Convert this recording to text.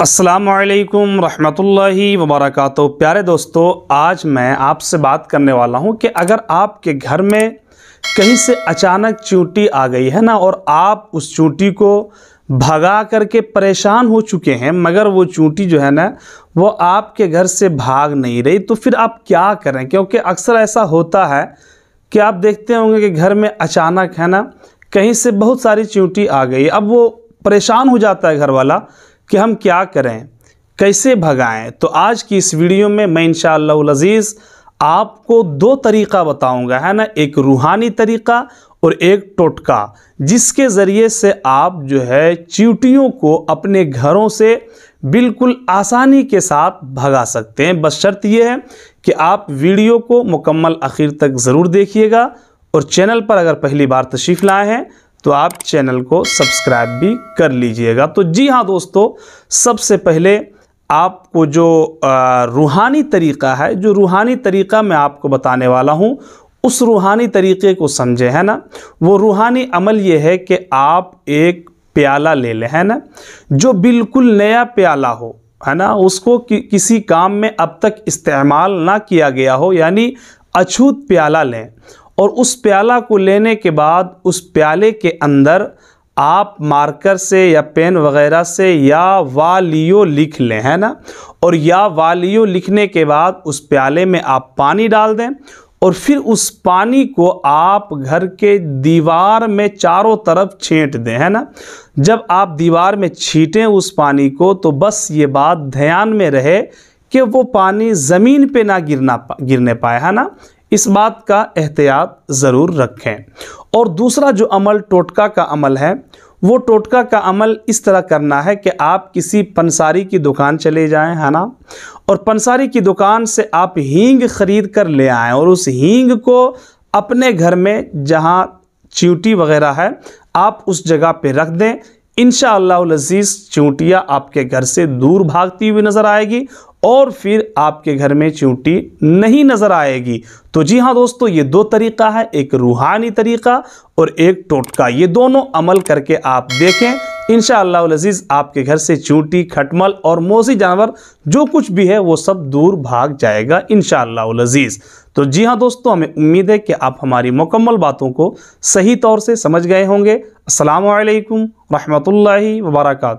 असलकम रहमतुल्लाहि वबरक प्यारे दोस्तों आज मैं आपसे बात करने वाला हूँ कि अगर आपके घर में कहीं से अचानक चूंटी आ गई है ना और आप उस चूंटी को भगा करके परेशान हो चुके हैं मगर वो चूंटी जो है ना वो आपके घर से भाग नहीं रही तो फिर आप क्या करें क्योंकि अक्सर ऐसा होता है कि आप देखते होंगे कि घर में अचानक है ना कहीं से बहुत सारी चूंटी आ गई अब वो परेशान हो जाता है घर वाला कि हम क्या करें कैसे भगाएं तो आज की इस वीडियो में मैं इन अज़ीज़ आपको दो तरीका बताऊंगा है ना एक रूहानी तरीका और एक टोटका जिसके ज़रिए से आप जो है चीटियों को अपने घरों से बिल्कुल आसानी के साथ भगा सकते हैं बस शर्त यह है कि आप वीडियो को मुकम्मल आखिर तक ज़रूर देखिएगा और चैनल पर अगर पहली बार तशरीफ़ लाए हैं तो आप चैनल को सब्सक्राइब भी कर लीजिएगा तो जी हाँ दोस्तों सबसे पहले आपको जो रूहानी तरीका है जो रूहानी तरीका मैं आपको बताने वाला हूँ उस रूहानी तरीके को समझे है ना वो रूहानी अमल ये है कि आप एक प्याला ले लें है ना जो बिल्कुल नया प्याला हो है ना उसको कि, किसी काम में अब तक इस्तेमाल ना किया गया हो यानी अछूत प्याला लें और उस प्याला को लेने के बाद उस प्याले के अंदर आप मार्कर से या पेन वगैरह से या वालियो लिख लें है ना और या वालियो लिखने के बाद उस प्याले में आप पानी डाल दें और फिर उस पानी को आप घर के दीवार में चारों तरफ छींट दें है ना जब आप दीवार में छींटें उस पानी को तो बस ये बात ध्यान में रहे कि वो पानी ज़मीन पे ना गिरना गिरने पाए है ना इस बात का एहतियात ज़रूर रखें और दूसरा जो अमल टोटका का अमल है वो टोटका का अमल इस तरह करना है कि आप किसी पंसारी की दुकान चले जाएं है ना और पंसारी की दुकान से आप हींग खरीद कर ले आएँ और उस हींग को अपने घर में जहाँ च्यूटी वगैरह है आप उस जगह पे रख दें इन शजीज़ चूंटियाँ आपके घर से दूर भागती हुई नज़र आएगी और फिर आपके घर में चींटी नहीं नज़र आएगी तो जी हाँ दोस्तों ये दो तरीका है एक रूहानी तरीका और एक टोटका ये दोनों अमल करके आप देखें इन शजीज़ आपके घर से चूंटी खटमल और मोसी जानवर जो कुछ भी है वो सब दूर भाग जाएगा इन शजीज़ तो जी हाँ दोस्तों हमें उम्मीद है कि आप हमारी मुकम्मल बातों को सही तौर से समझ गए होंगे असलकम वरहमल वर्का